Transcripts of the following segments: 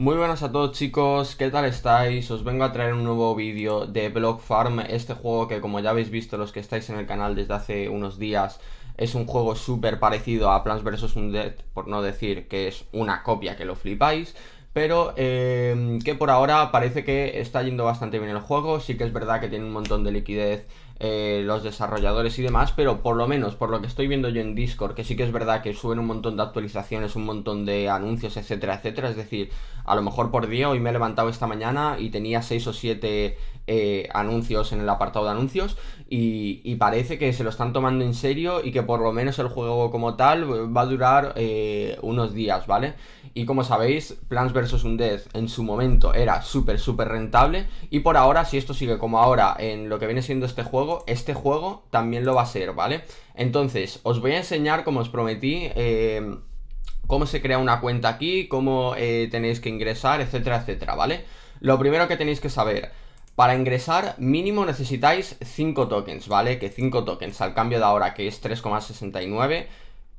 Muy buenas a todos chicos, ¿qué tal estáis? Os vengo a traer un nuevo vídeo de Block Farm, este juego que como ya habéis visto los que estáis en el canal desde hace unos días, es un juego súper parecido a Plants vs. Undead, por no decir que es una copia que lo flipáis pero eh, que por ahora parece que está yendo bastante bien el juego. Sí que es verdad que tiene un montón de liquidez eh, los desarrolladores y demás, pero por lo menos, por lo que estoy viendo yo en Discord, que sí que es verdad que suben un montón de actualizaciones, un montón de anuncios, etcétera, etcétera. Es decir, a lo mejor por día, hoy me he levantado esta mañana y tenía 6 o 7 eh, anuncios en el apartado de anuncios y, parece que se lo están tomando en serio y que por lo menos el juego como tal va a durar eh, unos días, ¿vale? Y como sabéis, Plants vs. Undead en su momento era súper, súper rentable y por ahora, si esto sigue como ahora en lo que viene siendo este juego, este juego también lo va a ser, ¿vale? Entonces, os voy a enseñar, como os prometí, eh, cómo se crea una cuenta aquí, cómo tenéis que ingresar, etcétera, etcétera, ¿vale? Lo primero que tenéis que saber para ingresar mínimo necesitáis 5 tokens, ¿vale? Que 5 tokens al cambio de ahora que es 3,69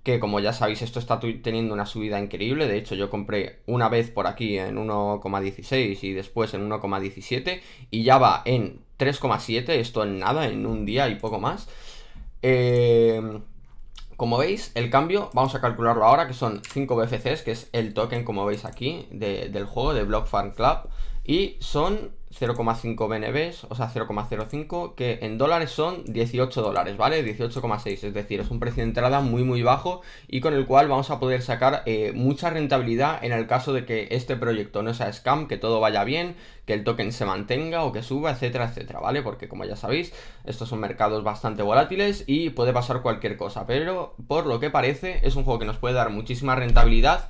que como ya sabéis esto está teniendo una subida increíble, de hecho yo compré una vez por aquí en 1,16 y después en 1,17 y ya va en 3,7, esto en nada, en un día y poco más. Em, como veis, el cambio, vamos a calcularlo ahora, que son 5 BFCs, que es el token como veis aquí del juego de Block Farm Club, y son 0,5 BNBs, o sea 0,05, que en dólares son 18 dólares, ¿vale? 18,6, es decir, es un precio de entrada muy muy bajo y con el cual vamos a poder sacar eh, mucha rentabilidad en el caso de que este proyecto no sea scam, que todo vaya bien, que el token se mantenga o que suba, etcétera, etcétera, ¿vale? Porque como ya sabéis, estos son mercados bastante volátiles y puede pasar cualquier cosa, pero por lo que parece es un juego que nos puede dar muchísima rentabilidad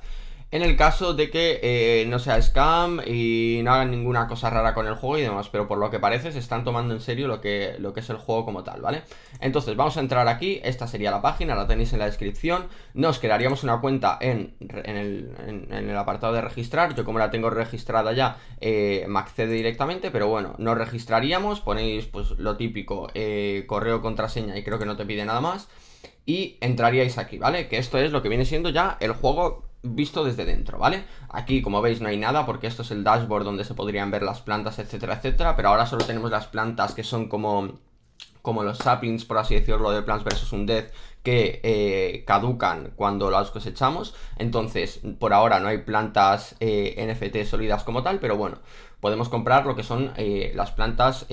en el caso de que eh, no sea scam y no hagan ninguna cosa rara con el juego y demás, pero por lo que parece se están tomando en serio lo que, es el juego como tal, ¿vale? Entonces vamos a entrar aquí, esta sería la página, la tenéis en la descripción, nos crearíamos una cuenta en, el, apartado de registrar, yo como la tengo registrada ya eh, me accede directamente, pero bueno, nos registraríamos, ponéis pues lo típico, eh, correo, contraseña y creo que no te pide nada más, y entraríais aquí, ¿vale? Que esto es lo que viene siendo ya el juego visto desde dentro, ¿vale? Aquí, como veis, no hay nada porque esto es el dashboard donde se podrían ver las plantas, etcétera, etcétera, pero ahora solo tenemos las plantas que son como, como los saplings, por así decirlo, de Plants vs. Undead, que eh, caducan cuando las cosechamos. Entonces, por ahora no hay plantas eh, NFT sólidas como tal, pero bueno, podemos comprar lo que son eh, las plantas,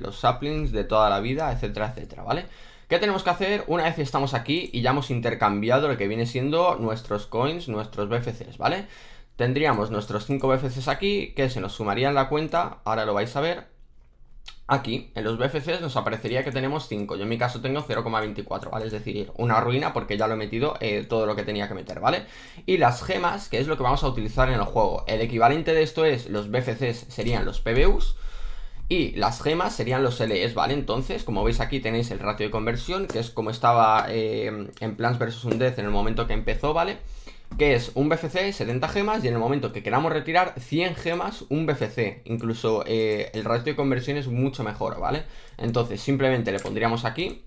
los saplings de toda la vida, etcétera, etcétera, ¿vale? ¿Qué tenemos que hacer una vez estamos aquí y ya hemos intercambiado lo que viene siendo nuestros coins, nuestros BFCs, ¿vale? Tendríamos nuestros 5 BFCs aquí que se nos sumarían la cuenta, ahora lo vais a ver. Aquí, en los BFCs nos aparecería que tenemos 5, yo en mi caso tengo 0,24, ¿vale? Es decir, una ruina porque ya lo he metido eh, todo lo que tenía que meter, ¿vale? Y las gemas, que es lo que vamos a utilizar en el juego. El equivalente de esto es, los BFCs serían los PBUs, y las gemas serían los LEs, ¿vale? Entonces, como veis aquí tenéis el ratio de conversión, que es como estaba eh, en plans vs. Undead en el momento que empezó, ¿vale? Que es un BFC, 70 gemas, y en el momento que queramos retirar 100 gemas, un BFC. Incluso eh, el ratio de conversión es mucho mejor, ¿vale? Entonces, simplemente le pondríamos aquí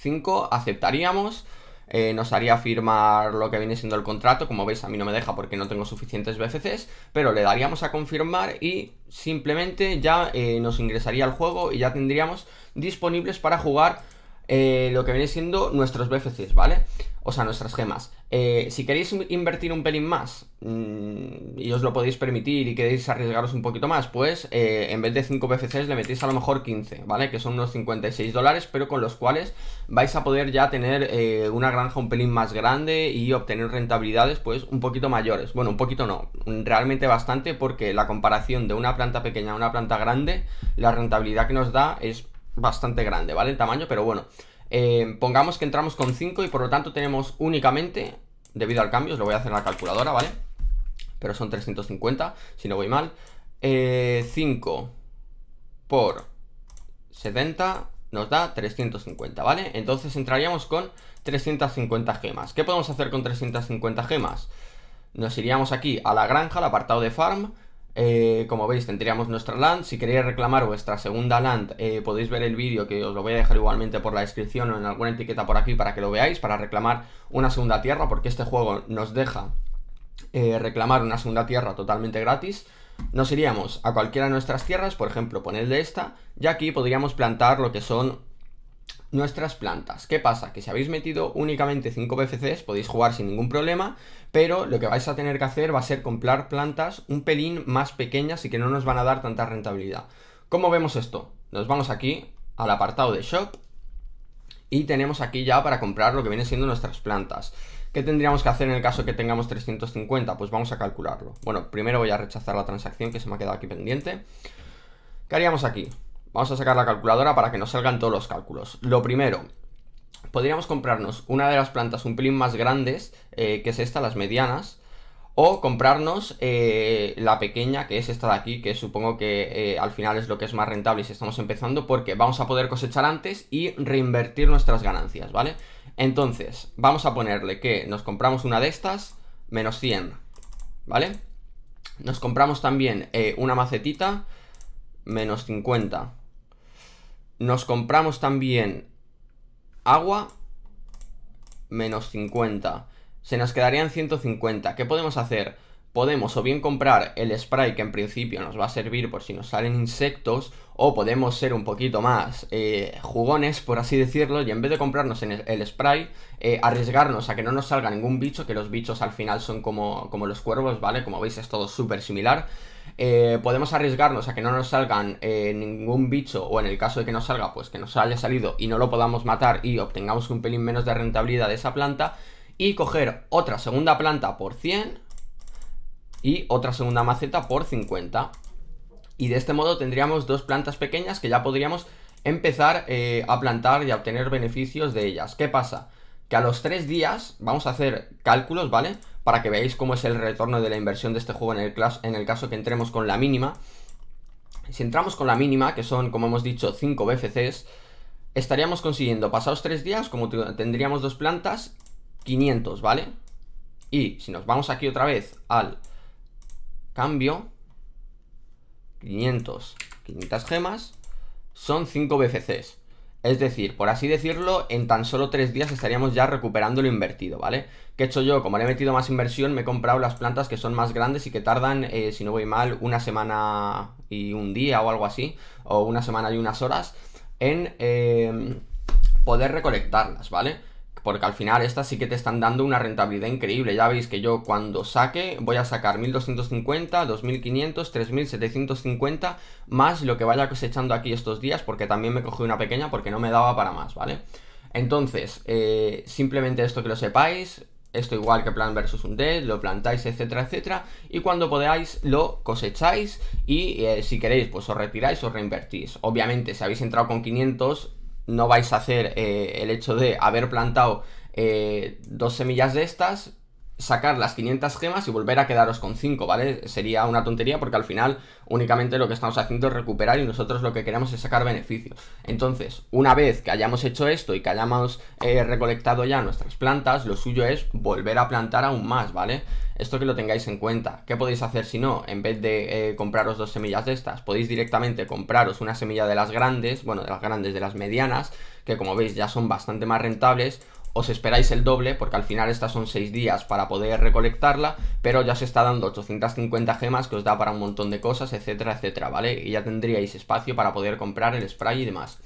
5, aceptaríamos... Eh, nos haría firmar lo que viene siendo el contrato, como veis a mí no me deja porque no tengo suficientes BFCs, pero le daríamos a confirmar y simplemente ya eh, nos ingresaría al juego y ya tendríamos disponibles para jugar eh, lo que viene siendo nuestros BFCs, ¿vale? O sea, nuestras gemas. Eh, si queréis invertir un pelín más mm, y os lo podéis permitir y queréis arriesgaros un poquito más, pues eh, en vez de 5 BFCs le metéis a lo mejor 15, ¿vale? Que son unos 56 dólares, pero con los cuales vais a poder ya tener una granja un pelín más grande y obtener rentabilidades pues un poquito mayores. Bueno, un poquito no, realmente bastante porque la comparación de una planta pequeña a una planta grande, la rentabilidad que nos da es bastante grande, ¿vale? El tamaño, pero bueno. Em, pongamos que entramos con 5 y por lo tanto tenemos únicamente, debido al cambio, os lo voy a hacer en la calculadora, ¿vale? Pero son 350, si no voy mal. 5 eh, por 70 nos da 350, ¿vale? Entonces entraríamos con 350 gemas. ¿Qué podemos hacer con 350 gemas? Nos iríamos aquí a la granja, al apartado de farm, eh, como veis tendríamos nuestra land si queréis reclamar vuestra segunda land eh, podéis ver el vídeo que os lo voy a dejar igualmente por la descripción o en alguna etiqueta por aquí para que lo veáis, para reclamar una segunda tierra, porque este juego nos deja eh, reclamar una segunda tierra totalmente gratis. Nos iríamos a cualquiera de nuestras tierras, por ejemplo ponerle esta, y aquí podríamos plantar lo que son nuestras plantas. ¿Qué pasa? Que si habéis metido únicamente 5 BFCs podéis jugar sin ningún problema, pero lo que vais a tener que hacer va a ser comprar plantas un pelín más pequeñas y que no nos van a dar tanta rentabilidad. ¿Cómo vemos esto? Nos vamos aquí al apartado de Shop y tenemos aquí ya para comprar lo que viene siendo nuestras plantas. ¿Qué tendríamos que hacer en el caso que tengamos 350? Pues vamos a calcularlo. Bueno, primero voy a rechazar la transacción que se me ha quedado aquí pendiente. ¿Qué haríamos aquí? Vamos a sacar la calculadora para que nos salgan todos los cálculos. Lo primero, podríamos comprarnos una de las plantas un pelín más grandes, eh, que es esta, las medianas, o comprarnos eh, la pequeña, que es esta de aquí, que supongo que eh, al final es lo que es más rentable si estamos empezando, porque vamos a poder cosechar antes y reinvertir nuestras ganancias, ¿vale? Entonces, vamos a ponerle que nos compramos una de estas, menos 100, ¿vale? Nos compramos también una macetita, menos 50, nos compramos también agua, menos 50. Se nos quedarían 150. ¿Qué podemos hacer? Podemos o bien comprar el spray que en principio nos va a servir por si nos salen insectos, o podemos ser un poquito más eh, jugones, por así decirlo, y en vez de comprarnos el spray, eh, arriesgarnos a que no nos salga ningún bicho, que los bichos al final son como, como los cuervos, ¿vale? Como veis es todo súper similar. Eh, podemos arriesgarnos a que no nos salgan eh, ningún bicho o en el caso de que nos salga, pues que nos haya salido y no lo podamos matar y obtengamos un pelín menos de rentabilidad de esa planta y coger otra segunda planta por 100 y otra segunda maceta por 50 y de este modo tendríamos dos plantas pequeñas que ya podríamos empezar eh, a plantar y a obtener beneficios de ellas. ¿Qué pasa? que a los tres días vamos a hacer cálculos, ¿vale? Para que veáis cómo es el retorno de la inversión de este juego en el, caso que entremos con la mínima. Si entramos con la mínima, que son, como hemos dicho, 5 BFCs, estaríamos consiguiendo, pasados tres días, como tendríamos dos plantas, 500, ¿vale? Y si nos vamos aquí otra vez al cambio, 500, 500 gemas, son 5 BFCs. Es decir, por así decirlo, en tan solo tres días estaríamos ya recuperando lo invertido, ¿vale? Que he hecho yo? Como le he metido más inversión, me he comprado las plantas que son más grandes y que tardan, eh, si no voy mal, una semana y un día o algo así, o una semana y unas horas, en eh, poder recolectarlas, ¿vale? Porque al final estas sí que te están dando una rentabilidad increíble. Ya veis que yo cuando saque voy a sacar 1250, 2500, 3750 más lo que vaya cosechando aquí estos días porque también me cogí una pequeña porque no me daba para más, ¿vale? Entonces, eh, simplemente esto que lo sepáis, esto igual que plan versus un dead, lo plantáis, etcétera, etcétera, y cuando podáis lo cosecháis y eh, si queréis pues os retiráis o reinvertís. Obviamente si habéis entrado con 500 no vais a hacer eh, el hecho de haber plantado eh, dos semillas de estas, sacar las 500 gemas y volver a quedaros con 5, ¿vale? Sería una tontería porque al final únicamente lo que estamos haciendo es recuperar y nosotros lo que queremos es sacar beneficios. Entonces, una vez que hayamos hecho esto y que hayamos eh, recolectado ya nuestras plantas, lo suyo es volver a plantar aún más, ¿vale? Esto que lo tengáis en cuenta. ¿Qué podéis hacer si no? En vez de eh, compraros dos semillas de estas, podéis directamente compraros una semilla de las grandes, bueno, de las grandes, de las medianas, que como veis ya son bastante más rentables, os esperáis el doble, porque al final estas son 6 días para poder recolectarla, pero ya se está dando 850 gemas que os da para un montón de cosas, etcétera, etcétera, ¿vale? Y ya tendríais espacio para poder comprar el spray y demás.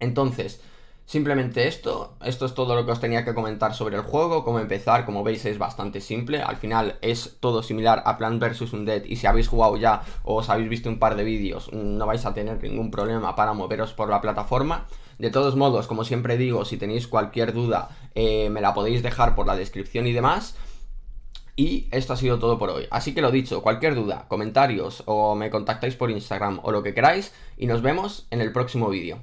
Entonces, Simplemente esto, esto es todo lo que os tenía que comentar sobre el juego, cómo empezar, como veis es bastante simple, al final es todo similar a Plant vs Undead y si habéis jugado ya o os habéis visto un par de vídeos no vais a tener ningún problema para moveros por la plataforma. De todos modos, como siempre digo, si tenéis cualquier duda eh, me la podéis dejar por la descripción y demás. Y esto ha sido todo por hoy. Así que lo dicho, cualquier duda, comentarios o me contactáis por Instagram o lo que queráis y nos vemos en el próximo vídeo.